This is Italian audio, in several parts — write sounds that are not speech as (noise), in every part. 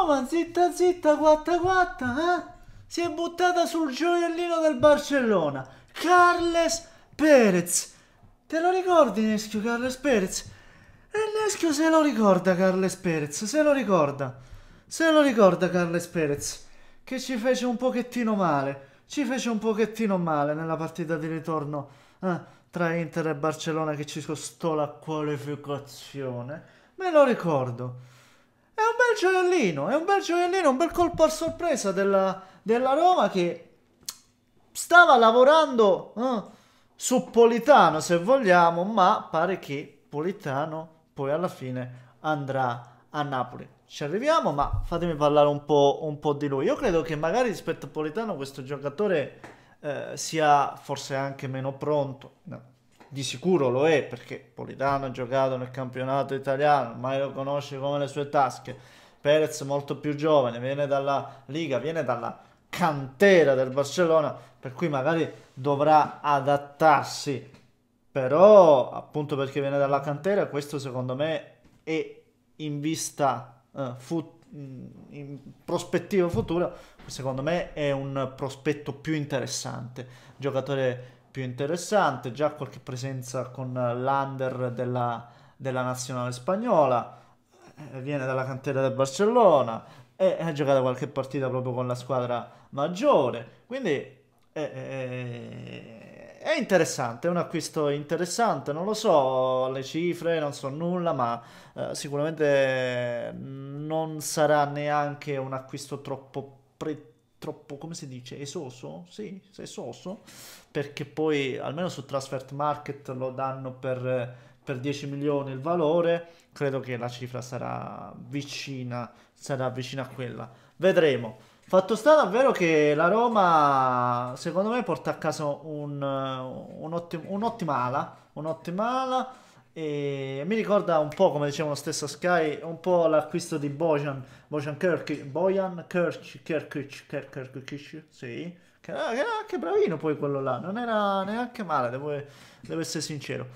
Roma, zitta zitta, quatta quatta, eh? Si è buttata sul gioiellino del Barcellona, Carles Perez. Te lo ricordi Neschio, Carles Perez? E eh, Neschio se lo ricorda Carles Perez, se lo ricorda. Se lo ricorda Carles Perez, che ci fece un pochettino male. Ci fece un pochettino male nella partita di ritorno eh, tra Inter e Barcellona che ci costò la qualificazione. Me lo ricordo bel gioiellino, è un bel gioiellino, un bel colpo a sorpresa della, della Roma che stava lavorando eh, su Politano se vogliamo, ma pare che Politano poi alla fine andrà a Napoli. Ci arriviamo, ma fatemi parlare un po', un po di lui. Io credo che magari rispetto a Politano questo giocatore eh, sia forse anche meno pronto. No di sicuro lo è perché Politano ha giocato nel campionato italiano, ormai lo conosce come le sue tasche. Perez molto più giovane, viene dalla Liga, viene dalla cantera del Barcellona, per cui magari dovrà adattarsi. Però, appunto perché viene dalla cantera, questo secondo me è in vista eh, futura mm, in prospettiva futura, secondo me è un prospetto più interessante, giocatore più interessante, già qualche presenza con l'under della, della nazionale spagnola, eh, viene dalla cantera del Barcellona e ha giocato qualche partita proprio con la squadra maggiore. Quindi eh, eh, è interessante, è un acquisto interessante, non lo so, le cifre non so nulla, ma eh, sicuramente non sarà neanche un acquisto troppo pretto troppo, come si dice, esoso? Sì, esoso, perché poi almeno su Transfer Market lo danno per, per 10 milioni il valore, credo che la cifra sarà vicina, sarà vicina a quella. Vedremo. Fatto sta davvero che la Roma, secondo me, porta a casa un, un ottim- un'ottima ala, un'ottima ala e mi ricorda un po', come diceva lo stesso Sky, un po' l'acquisto di Bojan, Bojan Kirk, Bojan Kirk, Kirk, Kirk, Kirk, Kirk, sì, che era, ah, anche ah, bravino poi quello là, non era neanche male, devo, devo essere sincero.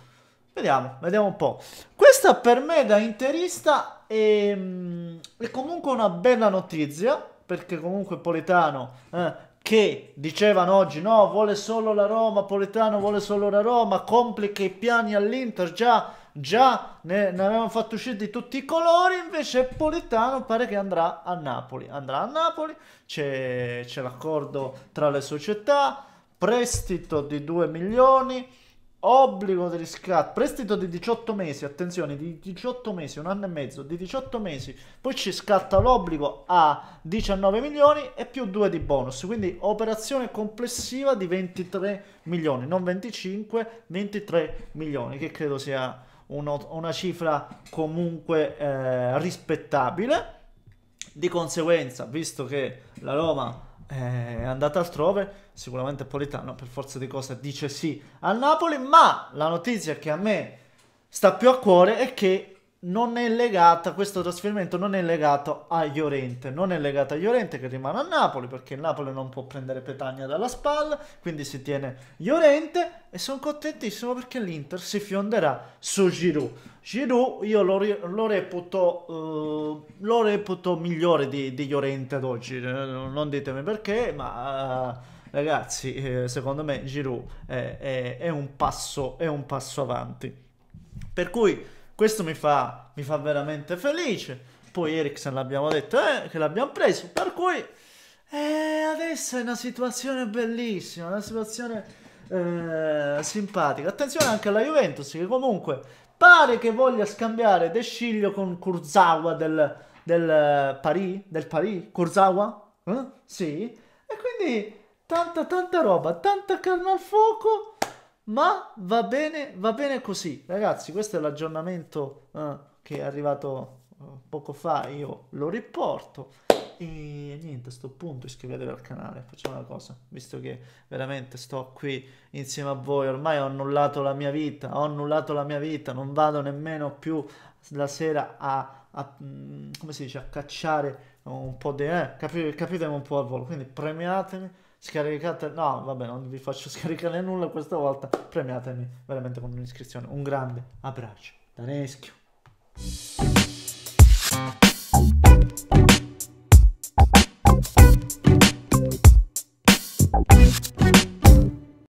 Vediamo, vediamo un po'. Questa per me da interista è, ehm, è comunque una bella notizia, perché comunque Politano eh, che dicevano oggi no, vuole solo la Roma, Politano vuole solo la Roma, complica i piani all'Inter, già, già ne, ne, avevano fatto uscire di tutti i colori, invece Politano pare che andrà a Napoli, andrà a Napoli, c'è, l'accordo tra le società, prestito di 2 milioni, obbligo di riscatto, prestito di 18 mesi, attenzione, di 18 mesi, un anno e mezzo, di 18 mesi, poi ci scatta l'obbligo a 19 milioni e più 2 di bonus, quindi operazione complessiva di 23 milioni, non 25, 23 milioni, che credo sia uno, una cifra comunque eh, rispettabile. Di conseguenza, visto che la Roma eh, è andata altrove, sicuramente Politano per forza di cosa dice sì al Napoli, ma la notizia che a me sta più a cuore è che non è legata, questo trasferimento non è legato a Llorente, non è legato a Llorente che rimane a Napoli perché il Napoli non può prendere Petagna dalla spalla, quindi si tiene Llorente e sono contentissimo perché l'Inter si fionderà su Giroud. Giroud io lo, lo, reputo, uh, lo reputo migliore di, di Llorente ad oggi, eh, non ditemi perché, ma... Uh, ragazzi, secondo me Giroud è, è, è, un passo, è un passo avanti. Per cui questo mi fa, mi fa veramente felice. Poi Eriksen l'abbiamo detto eh, che l'abbiamo preso, per cui eh, adesso è una situazione bellissima, una situazione eh, simpatica. Attenzione anche alla Juventus che comunque pare che voglia scambiare De Sciglio con Kurzawa del, del Paris, del Paris, Kurzawa? Eh? Sì. E quindi tanta tanta roba, tanta carne al fuoco ma va bene, va bene così. Ragazzi, questo è l'aggiornamento eh, che è arrivato eh, poco fa, io lo riporto. E niente, a sto punto iscrivetevi al canale, facciamo una cosa, visto che veramente sto qui insieme a voi, ormai ho annullato la mia vita, ho annullato la mia vita, non vado nemmeno più la sera a, a mm, come si dice, a cacciare un po' di... Eh, capite, capitemi un po' al volo, quindi premiatemi scaricate no vabbè non vi faccio (laughs) scaricare nulla questa volta premiatemi veramente con un'iscrizione un grande abbraccio da Neschio